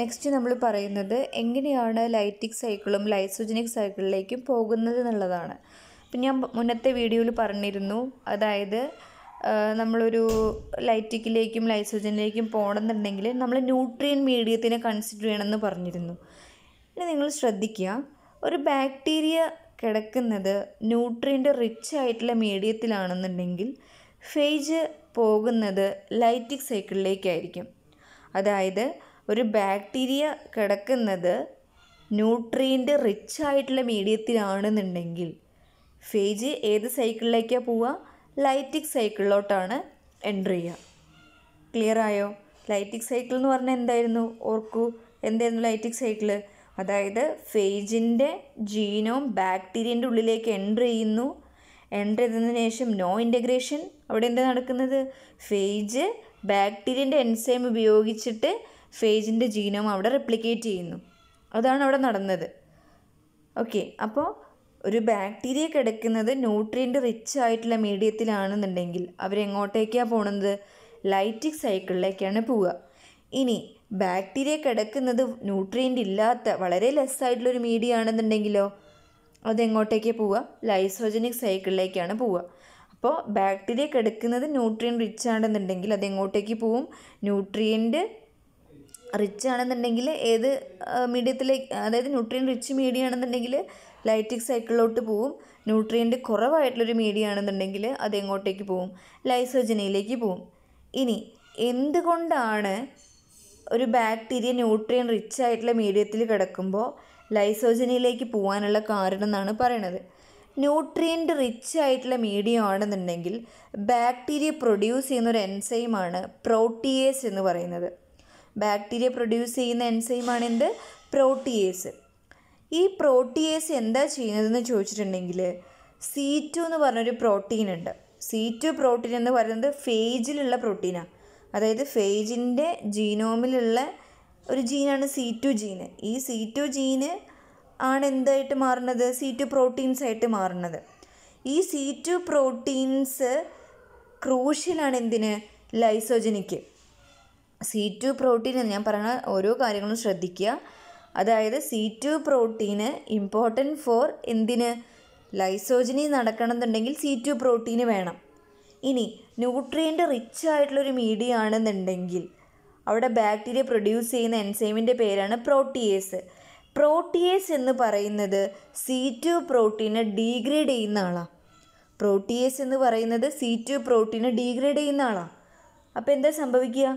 next നമ്മൾ പറയുന്നത് എങ്ങനെയാണ് ലൈറ്റിക് സൈക്കിളും ലൈസോജനിക് സൈക്കിളിലേക്കും പോകുന്നത് എന്നുള്ളതാണ് ഇപ്പം ഞാൻ മുന്നത്തെ വീഡിയോയിൽ പറഞ്ഞിരുന്നു അതായത് നമ്മളൊരു ലൈറ്റിക്കിലേക്കും ലൈസോജനിലേക്കും പോകണമെന്നുണ്ടെങ്കിൽ നമ്മൾ ന്യൂട്രിയൻ മീഡിയത്തിനെ കൺസിഡർ ചെയ്യണമെന്ന് പറഞ്ഞിരുന്നു ഇനി നിങ്ങൾ ശ്രദ്ധിക്കുക ഒരു ബാക്ടീരിയ കിടക്കുന്നത് ന്യൂട്രിയൻ്റ് റിച്ച് ആയിട്ടുള്ള മീഡിയത്തിലാണെന്നുണ്ടെങ്കിൽ ഫേജ് പോകുന്നത് ലൈറ്റിക് സൈക്കിളിലേക്കായിരിക്കും അതായത് ഒരു ബാക്ടീരിയ കിടക്കുന്നത് ന്യൂട്രീൻ്റ് റിച്ച് ആയിട്ടുള്ള മീഡിയത്തിലാണെന്നുണ്ടെങ്കിൽ ഫേജ് ഏത് സൈക്കിളിലേക്കാണ് പോവുക ലൈറ്റിക് സൈക്കിളിലോട്ടാണ് എൻ്റർ ചെയ്യുക ക്ലിയർ ആയോ ലൈറ്റിക് സൈക്കിൾ എന്ന് പറഞ്ഞാൽ എന്തായിരുന്നു ഓർക്കൂ എന്തായിരുന്നു ലൈറ്റിക് സൈക്കിൾ അതായത് ഫേജിൻ്റെ ജീനോം ബാക്ടീരിയൻ്റെ ഉള്ളിലേക്ക് എൻ്റർ ചെയ്യുന്നു എൻ്റർ ചെയ്തതിന് ശേഷം നോ ഇൻ്റഗ്രേഷൻ അവിടെ എന്താ നടക്കുന്നത് ഫേജ് ബാക്ടീരിയൻ്റെ എൻസൈം ഉപയോഗിച്ചിട്ട് ഫേജിൻ്റെ ജീനോം അവിടെ റെപ്ലിക്കേറ്റ് ചെയ്യുന്നു അതാണ് അവിടെ നടന്നത് ഓക്കെ അപ്പോൾ ഒരു ബാക്ടീരിയ കിടക്കുന്നത് ന്യൂട്രിയൻ്റ് റിച്ച് ആയിട്ടുള്ള മീഡിയത്തിലാണെന്നുണ്ടെങ്കിൽ അവരെങ്ങോട്ടേക്കാണ് പോകുന്നത് ലൈറ്റിക് സൈക്കിളിലേക്കാണ് പോവുക ഇനി ബാക്ടീരിയ കിടക്കുന്നത് ന്യൂട്രിയൻ്റ് ഇല്ലാത്ത വളരെ ലെസ് ആയിട്ടുള്ള ഒരു മീഡിയ ആണെന്നുണ്ടെങ്കിലോ അതെങ്ങോട്ടേക്ക് പോവുക ലൈസോജനിക് സൈക്കിളിലേക്കാണ് പോവുക അപ്പോൾ ബാക്ടീരിയ കിടക്കുന്നത് ന്യൂട്രിയൻ റിച്ച് ആണെന്നുണ്ടെങ്കിൽ അതെങ്ങോട്ടേക്ക് പോവും ന്യൂട്രിയൻ്റ് റിച്ച് ആണെന്നുണ്ടെങ്കിൽ ഏത് മീഡിയത്തിലേക്ക് അതായത് ന്യൂട്രിയൻ റിച്ച് മീഡിയ ആണെന്നുണ്ടെങ്കിൽ ലൈറ്റിക് സൈക്കിളിലോട്ട് പോവും ന്യൂട്രിയൻ്റ് കുറവായിട്ടുള്ളൊരു മീഡിയ ആണെന്നുണ്ടെങ്കിൽ അത് എങ്ങോട്ടേക്ക് പോവും ലൈസോജനയിലേക്ക് പോവും ഇനി എന്തുകൊണ്ടാണ് ഒരു ബാക്ടീരിയ ന്യൂട്രിയൻ റിച്ച് ആയിട്ടുള്ള മീഡിയത്തിൽ കിടക്കുമ്പോൾ ലൈസോജനയിലേക്ക് പോകാനുള്ള കാരണം എന്നാണ് പറയണത് ന്യൂട്രിയൻ്റ് റിച്ച് ആയിട്ടുള്ള മീഡിയം ആണെന്നുണ്ടെങ്കിൽ ബാക്ടീരിയ പ്രൊഡ്യൂസ് ചെയ്യുന്ന ഒരു എൻസൈമാണ് പ്രോട്ടിയേസ് എന്ന് പറയുന്നത് ബാക്ടീരിയ പ്രൊഡ്യൂസ് ചെയ്യുന്ന എൻസൈമാണ് എന്ത് പ്രോട്ടിയേസ് ഈ പ്രോട്ടിയേസ് എന്താ ചെയ്യുന്നതെന്ന് ചോദിച്ചിട്ടുണ്ടെങ്കിൽ സി ടു എന്ന് പറഞ്ഞൊരു പ്രോട്ടീൻ ഉണ്ട് സി ടു പ്രോട്ടീൻ എന്ന് പറയുന്നത് ഫേജിലുള്ള പ്രോട്ടീനാണ് അതായത് ഫേജിൻ്റെ ജീനോമിലുള്ള ഒരു ജീനാണ് സി ടു ജീന് ഈ സി ടു ജീന് ആണ് എന്തായിട്ട് മാറുന്നത് സി ടു പ്രോട്ടീൻസ് ആയിട്ട് മാറുന്നത് ഈ സി ടു പ്രോട്ടീൻസ് ക്രൂഷ്യലാണ് എന്തിന് ലൈസോജനിക്ക് സി ടു പ്രോട്ടീൻ എന്ന് ഞാൻ പറയുന്ന ഓരോ കാര്യങ്ങളും ശ്രദ്ധിക്കുക അതായത് C two protein important for എന്തിന് ലൈസോജനി നടക്കണമെന്നുണ്ടെങ്കിൽ സി ടു പ്രോട്ടീന് വേണം ഇനി ന്യൂട്രിയൻ്റ് റിച്ച് ആയിട്ടുള്ളൊരു മീഡിയ ആണെന്നുണ്ടെങ്കിൽ അവിടെ ബാക്ടീരിയ പ്രൊഡ്യൂസ് ചെയ്യുന്ന എൻസൈമിൻ്റെ പേരാണ് പ്രോട്ടിയേസ് പ്രോട്ടിയേസ് എന്ന് പറയുന്നത് സി ടു പ്രോട്ടീനെ ഡീഗ്രേഡ് ചെയ്യുന്ന ആളാണ് പ്രോട്ടിയേസ് എന്ന് പറയുന്നത് സി ടു പ്രോട്ടീനെ ഡീഗ്രേഡ് ചെയ്യുന്ന ആളാണ് അപ്പോൾ എന്താ സംഭവിക്കുക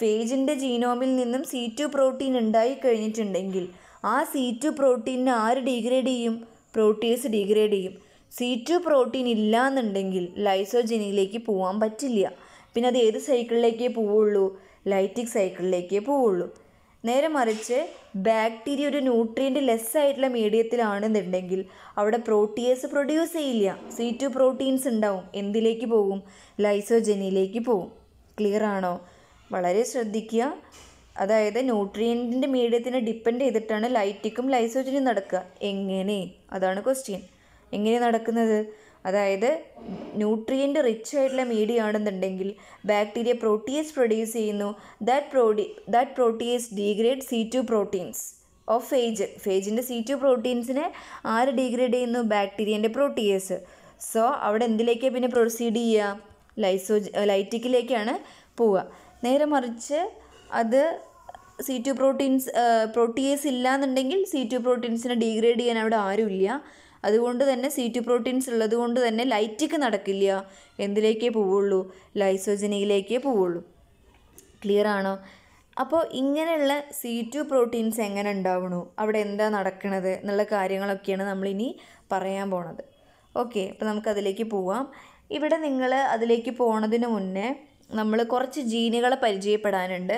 ഫേജിൻ്റെ ജീനോമിൽ നിന്നും സി ടു പ്രോട്ടീൻ ഉണ്ടായി കഴിഞ്ഞിട്ടുണ്ടെങ്കിൽ ആ സി ടു പ്രോട്ടീനിനെ ആര് ഡീഗ്രേഡ് ചെയ്യും പ്രോട്ടീസ് ഡീഗ്രേഡ് ചെയ്യും സി ടു പ്രോട്ടീൻ ഇല്ല എന്നുണ്ടെങ്കിൽ ലൈസോജനിയിലേക്ക് പോകാൻ പറ്റില്ല പിന്നെ അത് ഏത് സൈക്കിളിലേക്കേ പോവുള്ളൂ ലൈറ്റിക് സൈക്കിളിലേക്കേ പോവുള്ളൂ നേരെ മറിച്ച് ബാക്ടീരിയ ഒരു ന്യൂട്രിയൻ്റ് ലെസ് ആയിട്ടുള്ള മീഡിയത്തിലാണെന്നുണ്ടെങ്കിൽ അവിടെ പ്രോട്ടീസ് പ്രൊഡ്യൂസ് ചെയ്യില്ല സി ടു പ്രോട്ടീൻസ് ഉണ്ടാവും എന്തിലേക്ക് പോകും ലൈസോജനിയിലേക്ക് പോകും ക്ലിയർ ആണോ വളരെ ശ്രദ്ധിക്കുക അതായത് ന്യൂട്രിയൻറ്റിൻ്റെ മീഡിയത്തിനെ ഡിപ്പെൻഡ് ചെയ്തിട്ടാണ് ലൈറ്റിക്കും ലൈസോജനും നടക്കുക എങ്ങനെ അതാണ് ക്വസ്റ്റ്യൻ എങ്ങനെ നടക്കുന്നത് അതായത് ന്യൂട്രിയൻ്റ് റിച്ച് ആയിട്ടുള്ള മീഡിയ ആണെന്നുണ്ടെങ്കിൽ ബാക്ടീരിയ പ്രോട്ടീൻസ് പ്രൊഡ്യൂസ് ചെയ്യുന്നു ദാറ്റ് പ്രോഡി that proteins degrade C two proteins of phage ഫേജിൻ്റെ സി ടു പ്രോട്ടീൻസിനെ ആര് ഡീഗ്രേഡ് ചെയ്യുന്നു ബാക്ടീരിയൻ്റെ പ്രോട്ടീസ് സോ അവിടെ എന്തിലേക്കാണ് പിന്നെ പ്രൊസീഡ് ചെയ്യുക ലൈസോ ലൈറ്റിക്കിലേക്കാണ് പോവുക നേരെ മറിച്ച് അത് സി ടു പ്രോട്ടീൻസ് പ്രോട്ടിയേസ് ഇല്ലാന്നുണ്ടെങ്കിൽ സി ടു പ്രോട്ടീൻസിനെ ഡീഗ്രേഡ് ചെയ്യാൻ അവിടെ ആരുമില്ല അതുകൊണ്ട് തന്നെ സി ടു പ്രോട്ടീൻസ് ഉള്ളത് കൊണ്ട് തന്നെ ലൈറ്റിക്ക് നടക്കില്ല എന്തിലേക്കേ പോവുള്ളൂ ലൈസോജനിയിലേക്കേ പോവുള്ളൂ ക്ലിയർ ആണോ അപ്പോൾ ഇങ്ങനെയുള്ള സി ടു പ്രോട്ടീൻസ് എങ്ങനെ ഉണ്ടാവണു അവിടെ എന്താ നടക്കണത് എന്നുള്ള കാര്യങ്ങളൊക്കെയാണ് നമ്മളിനി പറയാൻ പോണത് ഓക്കെ അപ്പോൾ നമുക്കതിലേക്ക് പോവാം ഇവിടെ നിങ്ങൾ അതിലേക്ക് പോണതിന് മുന്നേ നമ്മൾ കുറച്ച് ജീനുകളെ പരിചയപ്പെടാനുണ്ട്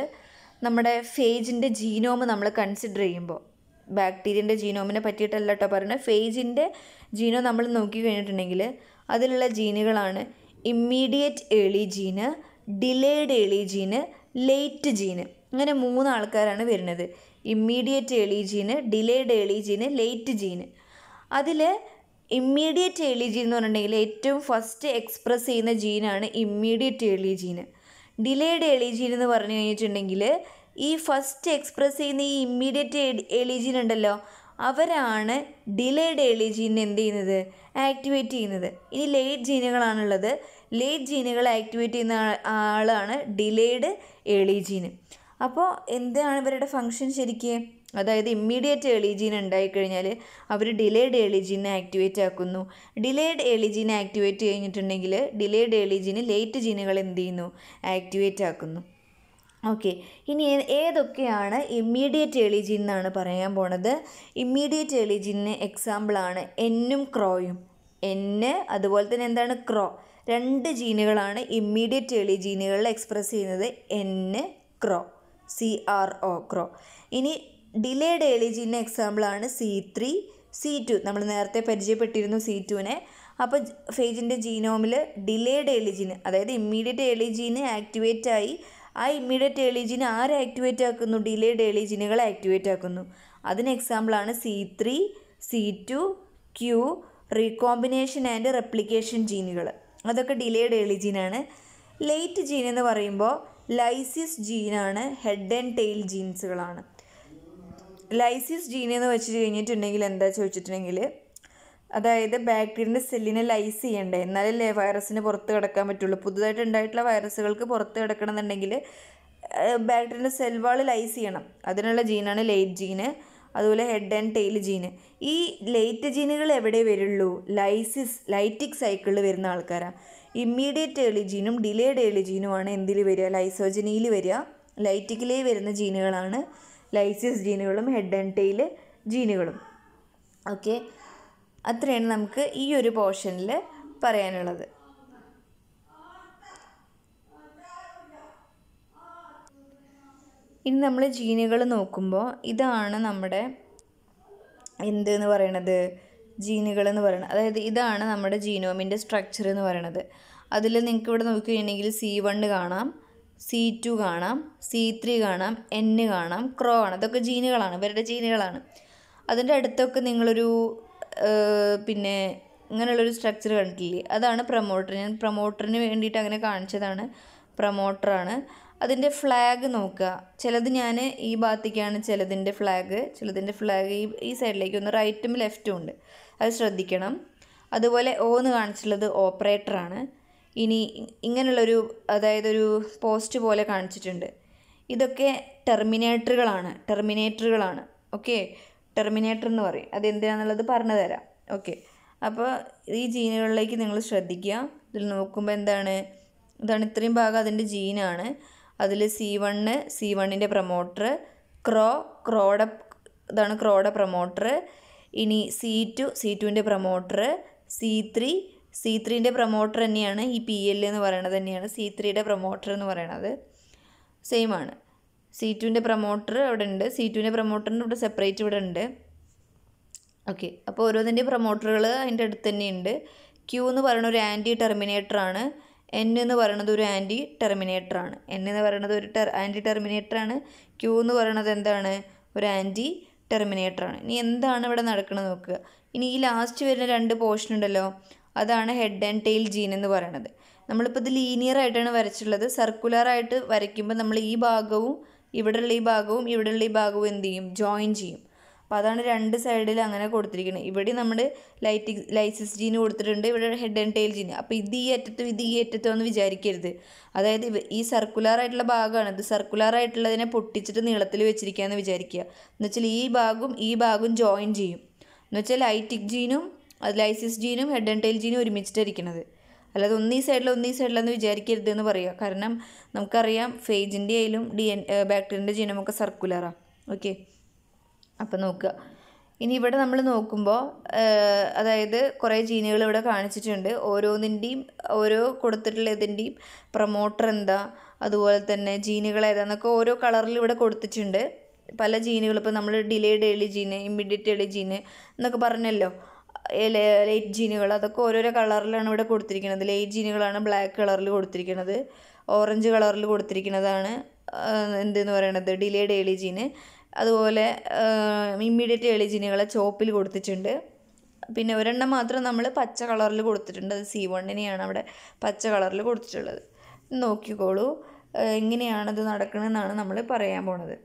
നമ്മുടെ ഫേജിൻ്റെ ജീനോം നമ്മൾ കൺസിഡർ ചെയ്യുമ്പോൾ ബാക്ടീരിയൻ്റെ ജീനോമിനെ പറ്റിയിട്ടല്ല കേട്ടോ പറയുന്നത് ഫേജിൻ്റെ ജീനോ നമ്മൾ നോക്കി കഴിഞ്ഞിട്ടുണ്ടെങ്കിൽ അതിലുള്ള ജീനുകളാണ് immediate early gene delayed early gene late gene അങ്ങനെ മൂന്ന് ആൾക്കാരാണ് വരുന്നത് immediate early gene delayed early gene late gene അതിൽ ഇമ്മീഡിയറ്റ് ഏർലി ജീൻ എന്ന് പറഞ്ഞിട്ടുണ്ടെങ്കിൽ ഏറ്റവും ഫസ്റ്റ് എക്സ്പ്രസ് ചെയ്യുന്ന ജീനാണ് immediate early gene delayed early gene എന്ന് പറഞ്ഞു കഴിഞ്ഞിട്ടുണ്ടെങ്കിൽ ഈ ഫസ്റ്റ് എക്സ്പ്രസ് ചെയ്യുന്ന ഈ ഇമ്മീഡിയറ്റ് ഏർലി ജീൻ ഉണ്ടല്ലോ അവരാണ് ഡിലേഡ് ഏർലി ജീനെ എന്ത് ചെയ്യുന്നത് ആക്ടിവേറ്റ് ചെയ്യുന്നത് ഇനി ലേറ്റ് ജീനുകളാണുള്ളത് ലേറ്റ് ജീനുകൾ ആക്ടിവേറ്റ് ചെയ്യുന്ന ആളാണ് ഡിലേഡ് ഏർലി ജീന് അപ്പോൾ എന്താണ് ഇവരുടെ ഫങ്ഷൻ ശരിക്കും അതായത് ഇമ്മീഡിയറ്റ് എളിജീൻ ഉണ്ടായിക്കഴിഞ്ഞാൽ അവർ ഡിലേഡ് എളിജീനെ ആക്ടിവേറ്റ് ആക്കുന്നു ഡിലേഡ് എളിജീനെ ആക്ടിവേറ്റ് കഴിഞ്ഞിട്ടുണ്ടെങ്കിൽ ഡിലേഡ് എളിജീന് ലേറ്റ് ജീനുകൾ എന്ത് ചെയ്യുന്നു ആക്ടിവേറ്റ് ആക്കുന്നു ഓക്കെ ഇനി ഏതൊക്കെയാണ് ഇമ്മീഡിയറ്റ് എളിജിൻ എന്നാണ് പറയാൻ പോണത് ഇമ്മീഡിയറ്റ് എളിജിന് എക്സാമ്പിളാണ് എന്നും ക്രോയും എന്ന് അതുപോലെ തന്നെ എന്താണ് ക്രോ രണ്ട് ജീനുകളാണ് ഇമ്മീഡിയറ്റ് എളി ജീനുകളിൽ എക്സ്പ്രസ് ചെയ്യുന്നത് എന്ന് cro C R O cro ഇനി ഡിലേഡ് ഏളിജിൻ്റെ എക്സാമ്പിളാണ് സി ത്രീ സി ടു നമ്മൾ നേരത്തെ പരിചയപ്പെട്ടിരുന്നു സി ടുവിനെ അപ്പോൾ ഫേജിൻ്റെ ജീനോമിൽ ഡിലേഡ് എലിജിൻ അതായത് ഇമ്മീഡിയറ്റ് എലിജിന് ആക്ടിവേറ്റ് ആയി ആ ഇമ്മീഡിയറ്റ് എലിജിൻ ആര് ആക്ടിവേറ്റ് ആക്കുന്നു ഡിലേഡ് എലിജിനുകൾ ആക്ടിവേറ്റ് ആക്കുന്നു അതിന് എക്സാമ്പിളാണ് C three C two Q recombination and replication ജീനുകൾ അതൊക്കെ ഡിലേഡ് എലിജിനാണ് ലേറ്റ് ജീൻ എന്ന് പറയുമ്പോൾ ലൈസിസ് ജീനാണ് ഹെഡ് ആൻഡ് ടെയിൽ ജീൻസുകളാണ് ലൈസിസ് ജീൻ എന്ന് വെച്ച് കഴിഞ്ഞിട്ടുണ്ടെങ്കിൽ എന്താ ചോദിച്ചിട്ടുണ്ടെങ്കിൽ അതായത് ബാക്ടീരിയൻ്റെ സെല്ലിനെ ലൈസ് ചെയ്യണ്ടേ എന്നാലല്ലേ വൈറസിന് പുറത്ത് കിടക്കാൻ പറ്റുള്ളൂ പുതുതായിട്ട് ഉണ്ടായിട്ടുള്ള വൈറസുകൾക്ക് പുറത്ത് എന്നുണ്ടെങ്കിൽ ബാക്ടീരിയൻ്റെ സെൽ വാൾ ലൈസ് ചെയ്യണം അതിനുള്ള ജീനാണ് ലൈറ്റ് ജീന് അതുപോലെ ഹെഡ് ആൻഡ് ടെയിൽ ജീന് ഈ ലൈറ്റ് ജീനുകൾ എവിടെ വരുള്ളൂ ലൈസിസ് ലൈറ്റിക് സൈക്കിളിൽ വരുന്ന ആൾക്കാരാണ് ഇമ്മീഡിയറ്റ് ഏളി ജീനും ഡിലേഡ് ഏളി ജീനുമാണ് എന്തിൽ വരിക ലൈസോജനിയിൽ വരിക ലൈറ്റിക്കിലേ വരുന്ന ജീനുകളാണ് ലൈസിയസ് ജീനുകളും ഹെഡ് ആൻഡ് ടെയിൽ ജീനുകളും ഓക്കെ അത്രയാണ് നമുക്ക് ഈ ഒരു പോർഷനിൽ പറയാനുള്ളത് ഇനി നമ്മൾ ജീനുകൾ നോക്കുമ്പോൾ ഇതാണ് നമ്മുടെ എന്ത് എന്ന് പറയണത് ജീനുകൾ എന്ന് പറയുന്നത് അതായത് ഇതാണ് നമ്മുടെ ജീനോമിൻ്റെ സ്ട്രക്ചർ എന്ന് പറയണത് അതിൽ നിങ്ങൾക്ക് ഇവിടെ നോക്കുകയാണെങ്കിൽ സി വണ് കാണാം സി ടു കാണാം സി ത്രീ കാണാം എൻ കാണാം ക്രോ കാണാം അതൊക്കെ ജീനുകളാണ് ഇവരുടെ ജീനുകളാണ് അതിൻ്റെ അടുത്തൊക്കെ നിങ്ങളൊരു പിന്നെ ഇങ്ങനെയുള്ളൊരു സ്ട്രക്ചർ കണ്ടിട്ടില്ലേ അതാണ് പ്രൊമോട്ടർ ഞാൻ പ്രൊമോട്ടറിന് വേണ്ടിയിട്ട് അങ്ങനെ കാണിച്ചതാണ് പ്രൊമോട്ടറാണ് അതിൻ്റെ ഫ്ലാഗ് നോക്കുക ചിലത് ഞാൻ ഈ ഭാഗത്തേക്കാണ് ചിലതിൻ്റെ ഫ്ലാഗ് ചിലതിൻ്റെ ഫ്ലാഗ് ഈ ഈ സൈഡിലേക്ക് ഒന്ന് റൈറ്റും ലെഫ്റ്റും ഉണ്ട് അത് ശ്രദ്ധിക്കണം അതുപോലെ എന്ന് കാണിച്ചിട്ടുള്ളത് ഓപ്പറേറ്ററാണ് ഇനി ഇങ്ങനെയുള്ളൊരു അതായത് ഒരു പോസ്റ്റ് പോലെ കാണിച്ചിട്ടുണ്ട് ഇതൊക്കെ ടെർമിനേറ്ററുകളാണ് ടെർമിനേറ്ററുകളാണ് ഓക്കെ ടെർമിനേറ്റർ എന്ന് പറയും അതെന്തിനാണെന്നുള്ളത് പറഞ്ഞു തരാം ഓക്കെ അപ്പോൾ ഈ ജീനുകളിലേക്ക് നിങ്ങൾ ശ്രദ്ധിക്കുക ഇതിൽ നോക്കുമ്പോൾ എന്താണ് ഇതാണ് ഇത്രയും ഭാഗം അതിൻ്റെ ജീനാണ് അതിൽ സി വണ്ണ് സി വണ്ണിൻ്റെ പ്രൊമോട്ടർ ക്രോ ക്രോഡ ഇതാണ് ക്രോഡ പ്രൊമോട്ടർ ഇനി സി ടു സി ടുവിൻ്റെ പ്രൊമോട്ടർ സി ത്രീ സി ത്രീൻ്റെ പ്രൊമോട്ടർ തന്നെയാണ് ഈ പി എൽ എന്ന് പറയണത് തന്നെയാണ് സി ത്രീയുടെ പ്രൊമോട്ടർ എന്ന് പറയണത് സെയിം ആണ് സി ടുവിൻ്റെ പ്രൊമോട്ടർ അവിടെ ഉണ്ട് സി ടുവിൻ്റെ പ്രൊമോട്ടറിൻ്റെ ഇവിടെ സെപ്പറേറ്റ് ഇവിടെ ഉണ്ട് ഓക്കെ അപ്പോൾ ഓരോന്നിൻ്റെ പ്രൊമോട്ടറുകൾ അതിൻ്റെ അടുത്ത് ഉണ്ട് ക്യൂ എന്ന് പറയുന്ന ഒരു ആൻറ്റി ടെർമിനേറ്ററാണ് എൻ എന്ന് പറയുന്നത് ഒരു ആൻറ്റി ടെർമിനേറ്ററാണ് എൻ എന്ന് പറയുന്നത് ഒരു ടെർ ആൻറ്റി ടെർമിനേറ്ററാണ് ക്യൂ എന്ന് പറയുന്നത് എന്താണ് ഒരു ആൻറ്റി ടെർമിനേറ്ററാണ് ഇനി എന്താണ് ഇവിടെ നടക്കുന്നത് നോക്കുക ഇനി ഈ ലാസ്റ്റ് വരുന്ന രണ്ട് പോർഷൻ ഉണ്ടല്ലോ അതാണ് ഹെഡ് ആൻഡ് ടെയിൽ ജീൻ എന്ന് പറയുന്നത് നമ്മളിപ്പോൾ ഇത് ലീനിയർ ആയിട്ടാണ് വരച്ചിട്ടുള്ളത് ആയിട്ട് വരയ്ക്കുമ്പോൾ നമ്മൾ ഈ ഭാഗവും ഇവിടെയുള്ള ഈ ഭാഗവും ഇവിടെയുള്ള ഈ ഭാഗവും എന്ത് ചെയ്യും ജോയിൻ ചെയ്യും അപ്പോൾ അതാണ് രണ്ട് സൈഡിൽ അങ്ങനെ കൊടുത്തിരിക്കുന്നത് ഇവിടെ നമ്മൾ ലൈറ്റി ലൈസിസ് ജീന് കൊടുത്തിട്ടുണ്ട് ഇവിടെ ഹെഡ് ആൻഡ് ടെയിൽ ജീൻ അപ്പോൾ ഇത് ഈ അറ്റത്തും ഇത് ഈ അറ്റത്തും എന്ന് വിചാരിക്കരുത് അതായത് ഈ സർക്കുലർ ആയിട്ടുള്ള ഭാഗമാണ് ഇത് സർക്കുലർ ആയിട്ടുള്ളതിനെ പൊട്ടിച്ചിട്ട് നീളത്തിൽ എന്ന് വിചാരിക്കുക എന്നുവെച്ചാൽ ഈ ഭാഗവും ഈ ഭാഗവും ജോയിൻ ചെയ്യും എന്നുവെച്ചാൽ ലൈറ്റിക് ജീനും അത് ലൈസിസ് ജീനും ഹെഡ് ആൻഡ് ടെയിൽ ജീനും ഒരുമിച്ചിട്ടിരിക്കുന്നത് അല്ലാതെ ഒന്നീ സൈഡിൽ ഒന്നീ ഈ സൈഡിലെന്ന് വിചാരിക്കരുത് എന്ന് പറയുക കാരണം നമുക്കറിയാം ഫേജിൻ്റെ ആയാലും ഡി എൻ ബാക്ടീരിയൻ്റെ ജീനമൊക്കെ സർക്കുലറാണ് ഓക്കെ അപ്പം നോക്കുക ഇനി ഇവിടെ നമ്മൾ നോക്കുമ്പോൾ അതായത് കുറേ ജീനുകൾ ഇവിടെ കാണിച്ചിട്ടുണ്ട് ഓരോന്നിൻ്റെയും ഓരോ കൊടുത്തിട്ടുള്ള ഇതിൻ്റെയും പ്രൊമോട്ടർ എന്താ അതുപോലെ തന്നെ ജീനുകൾ ഏതാന്നൊക്കെ ഓരോ കളറിൽ ഇവിടെ കൊടുത്തിട്ടുണ്ട് പല ജീനുകൾ ഇപ്പോൾ നമ്മൾ ഡിലേഡ് എളി ജീന് ഇമ്മീഡിയറ്റ് എളി ജീന് എന്നൊക്കെ പറഞ്ഞല്ലോ ലൈറ്റ് ജീനുകൾ അതൊക്കെ ഓരോരോ കളറിലാണ് ഇവിടെ കൊടുത്തിരിക്കുന്നത് ലൈറ്റ് ജീനുകളാണ് ബ്ലാക്ക് കളറിൽ കൊടുത്തിരിക്കുന്നത് ഓറഞ്ച് കളറിൽ കൊടുത്തിരിക്കുന്നതാണ് എന്തെന്ന് പറയണത് ഡിലേഡ് ഏളി ജീന് അതുപോലെ ഇമ്മീഡിയറ്റ് ഏളി ജീനുകളെ ചോപ്പിൽ കൊടുത്തിട്ടുണ്ട് പിന്നെ ഒരെണ്ണം മാത്രം നമ്മൾ പച്ച കളറിൽ കൊടുത്തിട്ടുണ്ട് അത് സി വണ്ണിനെയാണ് അവിടെ പച്ച കളറിൽ കൊടുത്തിട്ടുള്ളത് നോക്കിക്കോളൂ എങ്ങനെയാണത് നടക്കണമെന്നാണ് നമ്മൾ പറയാൻ പോണത്